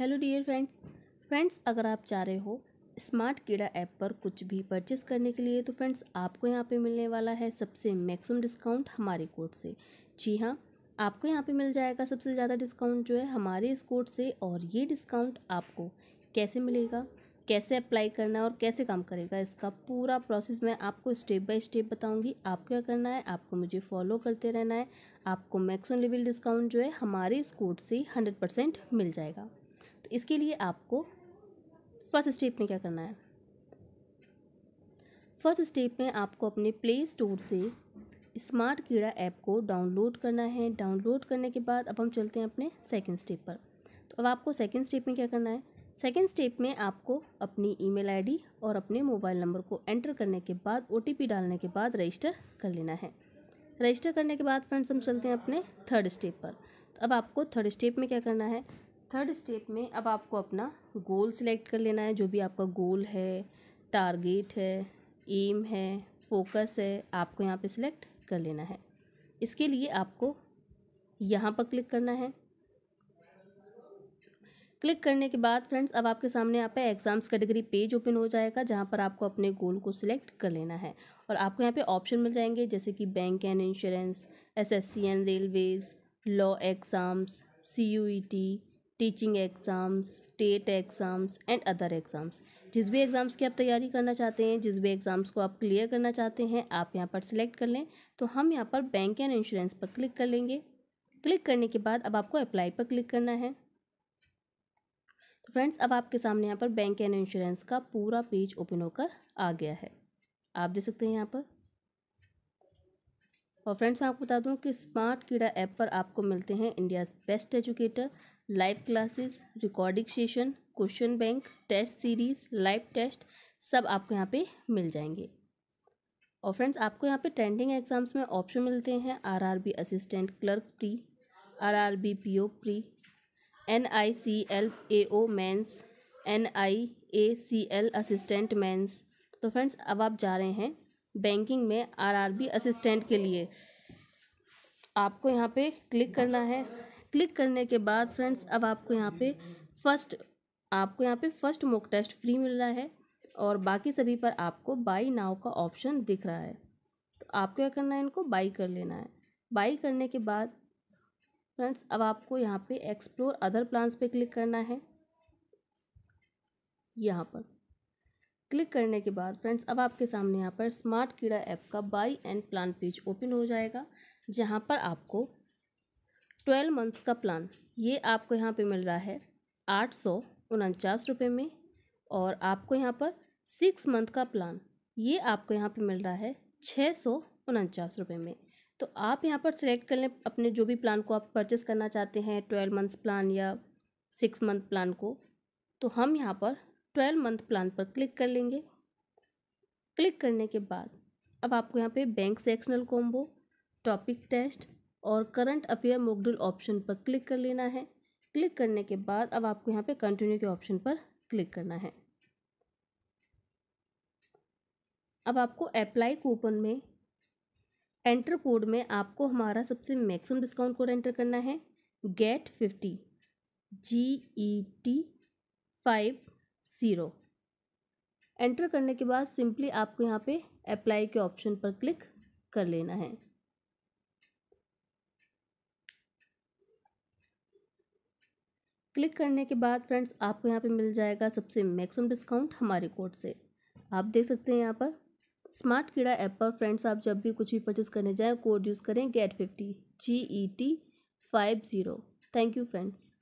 hello dear friends friends अगर आप चाह रहे हो स्मार्ट कीड़ा ऐप पर कुछ भी परचेस करने के लिए तो फ्रेंड्स आपको यहाँ पे मिलने वाला है सबसे मैक्सिमम डिस्काउंट हमारे कोड से जी हाँ आपको यहाँ पे मिल जाएगा सबसे ज़्यादा डिस्काउंट जो है हमारे इस कोड से और ये डिस्काउंट आपको कैसे मिलेगा कैसे अप्लाई करना है और कैसे काम करेगा इसका पूरा प्रोसेस मैं आपको स्टेप बाय स्टेप बताऊंगी आपको क्या करना है आपको मुझे फॉलो करते रहना है आपको मैक्सिमम लेवल डिस्काउंट जो है हमारे इस कोड से हंड्रेड परसेंट मिल जाएगा इसके लिए आपको फर्स्ट स्टेप में क्या करना है फर्स्ट स्टेप में आपको अपने प्ले स्टोर से स्मार्ट कीड़ा ऐप को डाउनलोड करना है डाउनलोड करने के बाद अब हम चलते हैं अपने सेकंड स्टेप पर तो अब आपको सेकंड स्टेप में क्या करना है सेकंड स्टेप में आपको अपनी ईमेल आईडी और अपने मोबाइल नंबर को एंटर करने के बाद ओ डालने के बाद रजिस्टर कर लेना है रजिस्टर करने के बाद फ्रेंड्स हम चलते हैं अपने थर्ड स्टेप पर तो अब आपको थर्ड स्टेप में क्या करना है थर्ड स्टेप में अब आपको अपना गोल सिलेक्ट कर लेना है जो भी आपका गोल है टारगेट है एम है फोकस है आपको यहाँ पे सिलेक्ट कर लेना है इसके लिए आपको यहाँ पर क्लिक करना है क्लिक करने के बाद फ्रेंड्स अब आपके सामने यहाँ पे एग्ज़ाम्स कैटेगरी पेज ओपन हो जाएगा जहाँ पर आपको अपने गोल को सिलेक्ट कर लेना है और आपको यहाँ पे ऑप्शन मिल जाएंगे जैसे कि bank and insurance S S C and railways law exams C U E T teaching exams state exams and other exams जिस भी एग्ज़ाम्स की आप तैयारी करना चाहते हैं जिस भी एग्ज़ाम्स को आप क्लियर करना चाहते हैं आप यहाँ पर सिलेक्ट कर लें तो हम यहाँ पर बैंक एंड इंश्योरेंस पर क्लिक कर लेंगे क्लिक करने के बाद अब आपको अप्लाई पर क्लिक करना है तो फ्रेंड्स अब आपके सामने यहाँ पर बैंक एंड इंश्योरेंस का पूरा पेज ओपन होकर आ गया है आप देख सकते हैं यहाँ पर और फ्रेंड्स मैं आपको बता दूं कि स्मार्ट कीड़ा ऐप पर आपको मिलते हैं India's best educator live classes recording session question bank test series live test सब आपको यहाँ पे मिल जाएंगे और फ्रेंड्स आपको यहाँ पे ट्रेंडिंग एग्ज़ाम्स में ऑप्शन मिलते हैं RRB assistant clerk pre RRB PO pre N I C L A O mains N I A C L assistant mains तो फ्रेंड्स अब आप जा रहे हैं बैंकिंग में आरआरबी असिस्टेंट के लिए आपको यहाँ पे क्लिक करना है क्लिक करने के बाद फ्रेंड्स अब आपको यहाँ पे फर्स्ट आपको यहाँ पे फर्स्ट मॉक टेस्ट फ्री मिल रहा है और बाकी सभी पर आपको बाई नाव का ऑप्शन दिख रहा है तो आपको क्या करना है इनको बाई कर लेना है बाई करने के बाद फ्रेंड्स अब आपको यहाँ पे एक्सप्लोर अदर प्लान्स पे क्लिक करना है यहाँ पर क्लिक करने के बाद फ्रेंड्स अब आपके सामने यहाँ पर स्मार्ट कीड़ा ऐप का buy and plan page open हो जाएगा जहाँ पर आपको ट्वेल्व मंथ्स का प्लान ये आपको यहाँ पे मिल रहा है आठ सौ उनचास रुपये में और आपको यहाँ पर सिक्स मंथ का प्लान ये आपको यहाँ पे मिल रहा है छः सौ उनचास रुपये में तो आप यहाँ पर सिलेक्ट कर लें अपने जो भी प्लान को आप परचेस करना चाहते हैं ट्वेल्व मंथ्स प्लान या सिक्स मंथ प्लान को तो हम यहाँ पर ट्वेल्व मंथ प्लान पर क्लिक कर लेंगे क्लिक करने के बाद अब आपको यहाँ पे bank sectional combo topic test और करंट अपेयर मोकडुल ऑप्शन पर क्लिक कर लेना है क्लिक करने के बाद अब आपको यहाँ पे कंटिन्यू के ऑप्शन पर क्लिक करना है अब आपको अप्लाई कूपन में एंटर कोड में आपको हमारा सबसे मैक्सिमम डिस्काउंट कोड एंटर करना है get fifty G E T five zero enter करने के बाद सिंपली आपको यहाँ पे अप्लाई के ऑप्शन पर क्लिक कर लेना है क्लिक करने के बाद फ्रेंड्स आपको यहाँ पे मिल जाएगा सबसे मैक्सिमम डिस्काउंट हमारे कोड से आप देख सकते हैं यहाँ पर स्मार्ट कीड़ा ऐप पर फ्रेंड्स आप जब भी कुछ भी परचेस करने जाएँ कोड यूज़ करें get fifty G E T five zero thank you friends